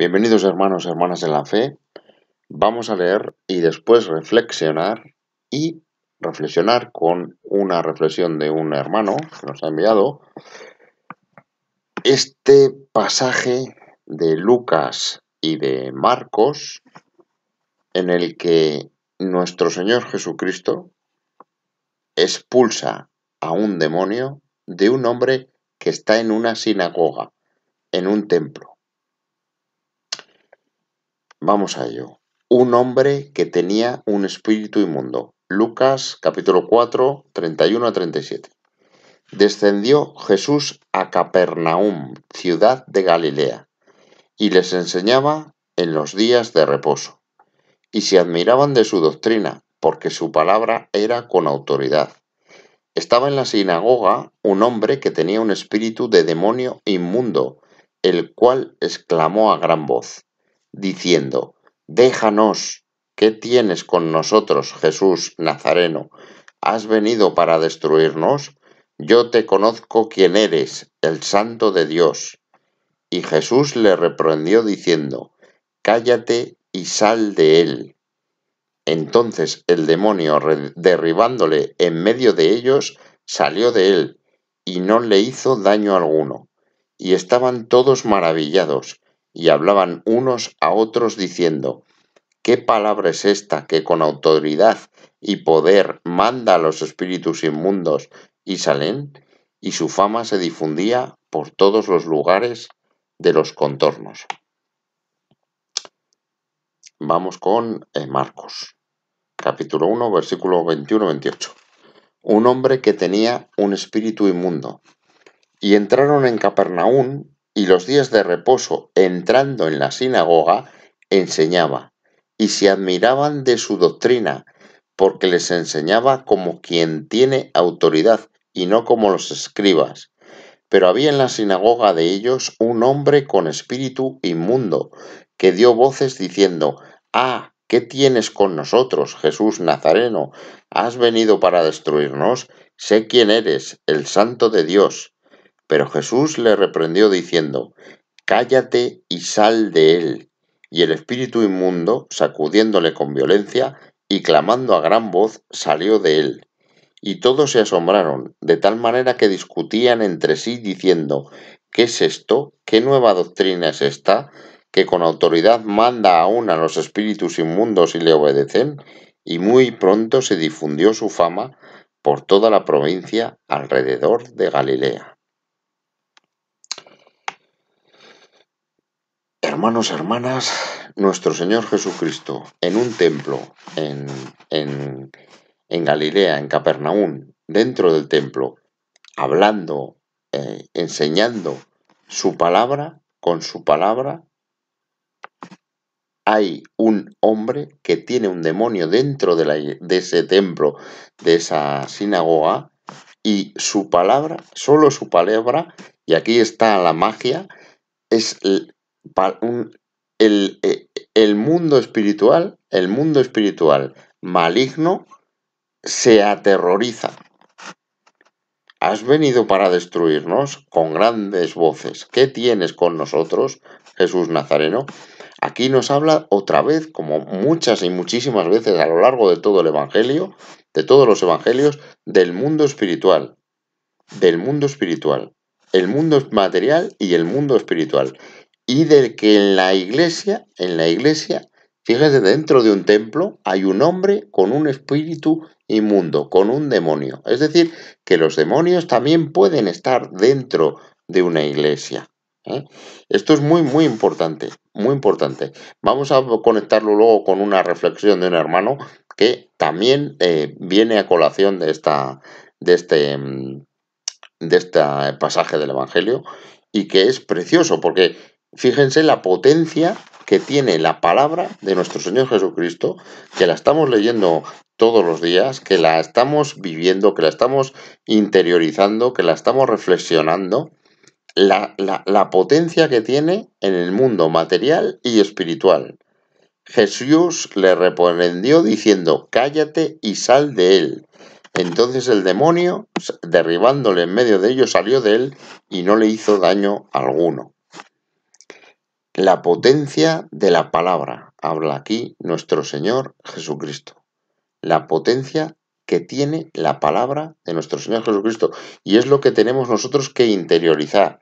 Bienvenidos hermanos, y hermanas en la fe. Vamos a leer y después reflexionar y reflexionar con una reflexión de un hermano que nos ha enviado este pasaje de Lucas y de Marcos en el que nuestro Señor Jesucristo expulsa a un demonio de un hombre que está en una sinagoga, en un templo Vamos a ello. Un hombre que tenía un espíritu inmundo. Lucas capítulo 4, 31 a 37. Descendió Jesús a Capernaum, ciudad de Galilea, y les enseñaba en los días de reposo. Y se admiraban de su doctrina, porque su palabra era con autoridad. Estaba en la sinagoga un hombre que tenía un espíritu de demonio inmundo, el cual exclamó a gran voz, diciendo, Déjanos, ¿qué tienes con nosotros, Jesús Nazareno? ¿Has venido para destruirnos? Yo te conozco quién eres, el santo de Dios. Y Jesús le reprendió diciendo, Cállate y sal de él. Entonces el demonio, derribándole en medio de ellos, salió de él, y no le hizo daño alguno. Y estaban todos maravillados, y hablaban unos a otros diciendo, ¿qué palabra es esta que con autoridad y poder manda a los espíritus inmundos y salen? Y su fama se difundía por todos los lugares de los contornos. Vamos con eh, Marcos, capítulo 1, versículo 21-28. Un hombre que tenía un espíritu inmundo. Y entraron en Capernaum y los días de reposo, entrando en la sinagoga, enseñaba, y se admiraban de su doctrina, porque les enseñaba como quien tiene autoridad y no como los escribas. Pero había en la sinagoga de ellos un hombre con espíritu inmundo, que dio voces diciendo, Ah, ¿qué tienes con nosotros, Jesús Nazareno? ¿Has venido para destruirnos? Sé quién eres, el santo de Dios. Pero Jesús le reprendió diciendo, Cállate y sal de él. Y el espíritu inmundo, sacudiéndole con violencia y clamando a gran voz, salió de él. Y todos se asombraron, de tal manera que discutían entre sí diciendo, ¿qué es esto? ¿Qué nueva doctrina es esta? que con autoridad manda aún a los espíritus inmundos y le obedecen, y muy pronto se difundió su fama por toda la provincia alrededor de Galilea. Hermanos, hermanas, nuestro Señor Jesucristo en un templo en, en, en Galilea, en Capernaum, dentro del templo, hablando, eh, enseñando su palabra, con su palabra, hay un hombre que tiene un demonio dentro de, de, ese templo, de esa sinagoga, y su palabra, solo su palabra, y aquí está la magia, es el, e, el mundo espiritual, el mundo espiritual maligno se aterroriza. Has venido para destruirnos con grandes voces. ¿Qué tienes con nosotros, Jesús Nazareno? Aquí nos habla otra vez, como muchas y muchísimas veces a lo largo de todo el Evangelio, de todos los Evangelios, del mundo espiritual. Del mundo espiritual. El mundo material y el mundo espiritual y de que en la iglesia, en la iglesia, fíjese, dentro de un templo hay un hombre con un espíritu inmundo, con un demonio. Es decir, que los demonios también pueden estar dentro de una iglesia. ¿eh? Esto es muy, muy importante, muy importante. Vamos a conectarlo luego con una reflexión de un hermano que también eh, viene a colación de, esta, de, este, mm, de este pasaje del Evangelio y que es precioso porque Fíjense la potencia que tiene la palabra de nuestro Señor Jesucristo, que la estamos leyendo todos los días, que la estamos viviendo, que la estamos interiorizando, que la estamos reflexionando, la, potencia que tiene en el mundo material y espiritual. Jesús le reprendió diciendo, cállate y sal de él. Entonces el demonio, derribándole en medio de ellos, salió de él y no le hizo daño alguno. La potencia de la palabra, habla aquí nuestro Señor Jesucristo. La potencia que tiene la palabra de nuestro Señor Jesucristo. Y es lo que tenemos nosotros que interiorizar.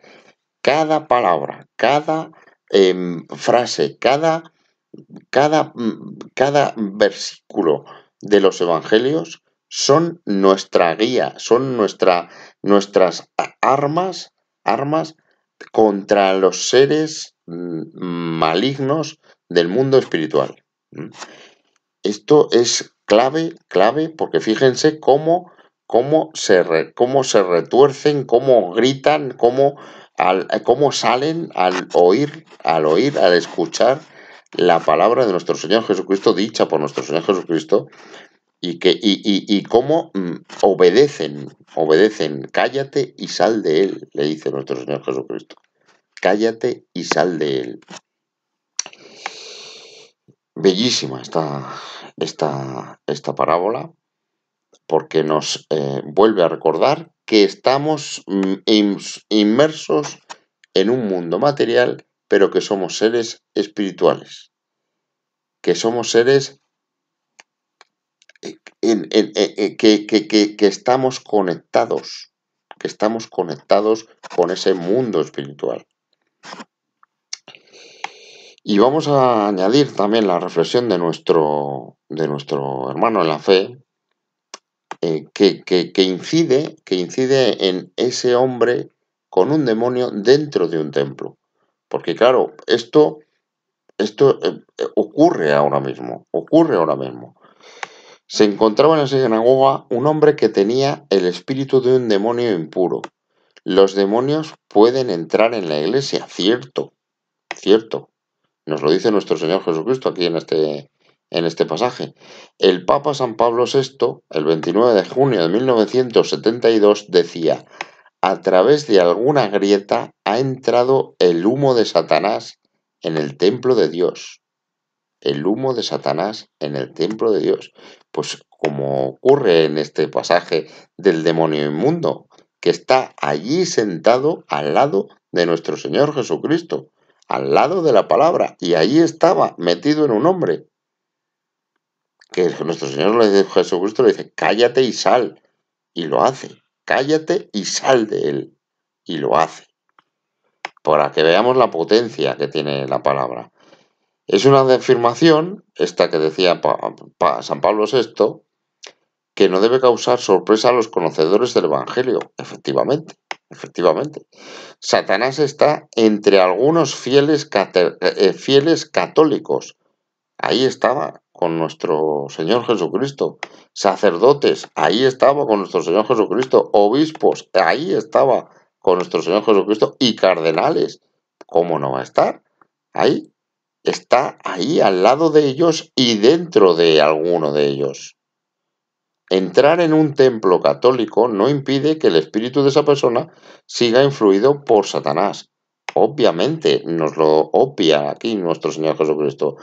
Cada palabra, cada em, frase, cada, cada, mm, cada versículo de los evangelios son nuestra guía, son nuestra, nuestras armas, armas contra los seres mm, malignos del mundo espiritual. Esto es clave, clave, porque fíjense cómo, cómo, se, se retuercen, cómo gritan, cómo, cómo salen al oír, al oír, al escuchar la palabra de nuestro Señor Jesucristo, dicha por nuestro Señor Jesucristo, y, que, y, cómo mm, obedecen, obedecen, cállate y sal de él, le dice nuestro Señor Jesucristo. Cállate y sal de él. Bellísima esta, esta, esta parábola porque nos eh, vuelve a recordar que estamos mm, inmersos en un mundo material, pero que somos seres espirituales, que somos seres que, estamos conectados, que estamos conectados con ese mundo espiritual. Y vamos a añadir también la reflexión de nuestro, de nuestro hermano en la fe, eh, que, que, incide, que incide en ese hombre con un demonio dentro de un templo. Porque claro, esto, esto eh, eh, ocurre ahora mismo, ocurre ahora mismo. Se encontraba en la sinagoga un hombre que tenía el espíritu de un demonio impuro. Los demonios pueden entrar en la iglesia, cierto, cierto. Nos lo dice nuestro Señor Jesucristo aquí en este, en este pasaje. El Papa San Pablo VI, el 29 de junio de 1972, decía, a través de alguna grieta ha entrado el humo de Satanás en el templo de Dios el humo de Satanás en el templo de Dios. Pues como ocurre en este pasaje del demonio inmundo, que está allí sentado al lado de nuestro Señor Jesucristo, al lado de la palabra, y allí estaba metido en un hombre. Que nuestro Señor Jesucristo le dice, cállate y sal, y lo hace, cállate y sal de él, y lo hace para que veamos la potencia que tiene la palabra. Es una afirmación, esta que decía San Pablo VI, que no debe causar sorpresa a los conocedores del Evangelio. Efectivamente, efectivamente. Satanás está entre algunos fieles, eh, fieles católicos. Ahí estaba con nuestro Señor Jesucristo. Sacerdotes, ahí estaba con nuestro Señor Jesucristo. Obispos, ahí estaba con nuestro Señor Jesucristo. Y cardenales, ¿cómo no va a estar? Ahí está ahí al lado de ellos y dentro de alguno de ellos. Entrar en un templo católico no impide que el espíritu de esa persona siga influido por Satanás. Obviamente nos lo opia aquí nuestro Señor Jesucristo.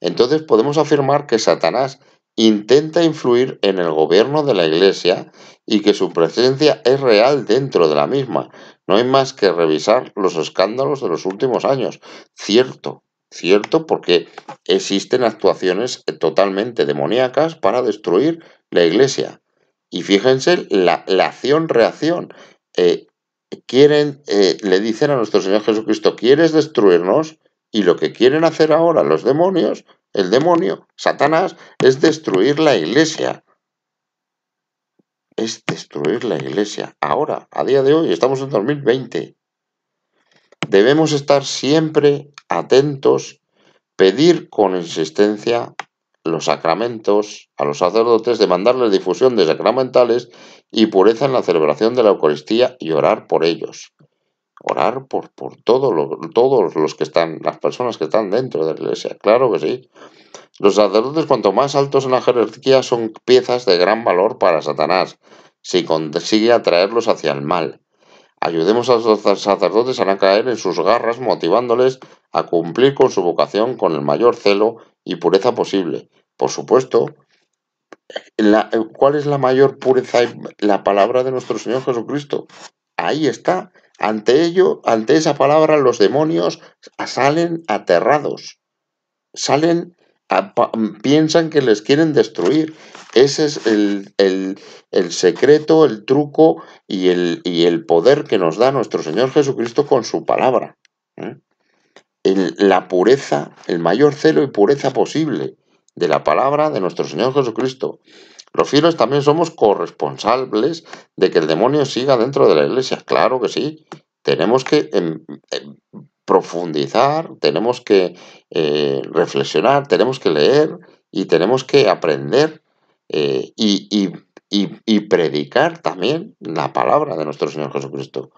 Entonces podemos afirmar que Satanás intenta influir en el gobierno de la Iglesia y que su presencia es real dentro de la misma. No hay más que revisar los escándalos de los últimos años. Cierto, ¿cierto? Porque existen actuaciones totalmente demoníacas para destruir la iglesia. Y fíjense la, acción-reacción. Eh, quieren, eh, le dicen a nuestro Señor Jesucristo, ¿quieres destruirnos? Y lo que quieren hacer ahora los demonios, el demonio, Satanás, es destruir la iglesia. Es destruir la iglesia. Ahora, a día de hoy, estamos en 2020. Debemos estar siempre atentos, pedir con insistencia los sacramentos a los sacerdotes, demandarles difusión de sacramentales y pureza en la celebración de la Eucaristía y orar por ellos. Orar por, por todos los que están, las personas que están dentro de la iglesia, claro que sí. Los sacerdotes, cuanto más altos en la jerarquía, son piezas de gran valor para Satanás, si consigue atraerlos hacia el mal. Ayudemos a los sacerdotes a no caer en sus garras, motivándoles a cumplir con su vocación con el mayor celo y pureza posible. Por supuesto, ¿cuál es la mayor pureza? La palabra de nuestro Señor Jesucristo. Ahí está. Ante ello, ante esa palabra, los demonios salen aterrados, salen Mm, piensan que les quieren destruir. Ese es el, secreto, el truco y el, el, poder que nos da nuestro Señor Jesucristo con su palabra. ¿eh? la pureza, el mayor celo y pureza posible de la palabra de nuestro Señor Jesucristo. Los fieles también somos corresponsables de que el demonio siga dentro de la iglesia. Claro que sí. Tenemos que em, em, profundizar, tenemos que eh, reflexionar, tenemos que leer y tenemos que aprender eh, y, y, predicar también la palabra de nuestro Señor Jesucristo.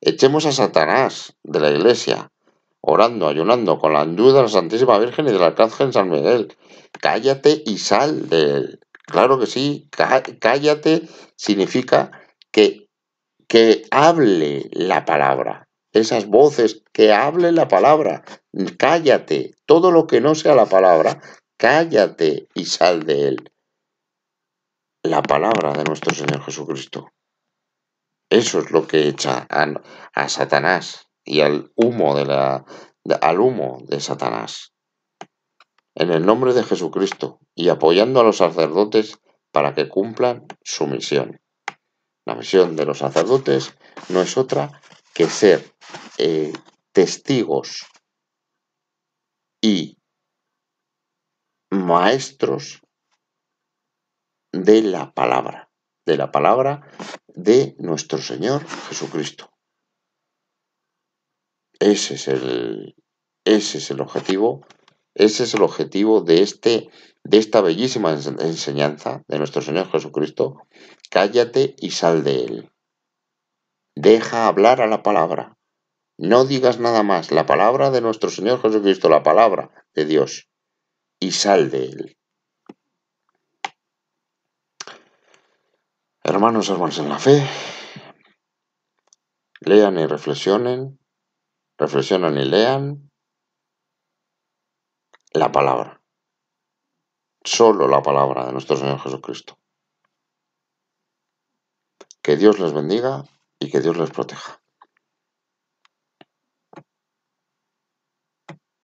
Echemos a Satanás de la iglesia, orando, ayunando, con la ayuda de la Santísima Virgen y del Arcángel San Miguel. Cállate y sal de él. Claro que sí, cállate significa que, que hable la palabra, esas voces, que hablen la palabra, cállate, todo lo que no sea la palabra, cállate y sal de él. La palabra de nuestro Señor Jesucristo. Eso es lo que echa a, Satanás y al humo de la, al humo de Satanás. En el nombre de Jesucristo y apoyando a los sacerdotes para que cumplan su misión. La misión de los sacerdotes no es otra que ser eh, testigos y maestros de la palabra, de la palabra de nuestro Señor Jesucristo. Ese es el, ese es el objetivo, ese es el objetivo de, este, de esta bellísima enseñanza de nuestro Señor Jesucristo. Cállate y sal de él. Deja hablar a la palabra. No digas nada más, la palabra de nuestro Señor Jesucristo, la palabra de Dios, y sal de él. Hermanos, hermanos en la fe, lean y reflexionen, reflexionan y lean la palabra, solo la palabra de nuestro Señor Jesucristo. Que Dios les bendiga y que Dios los proteja.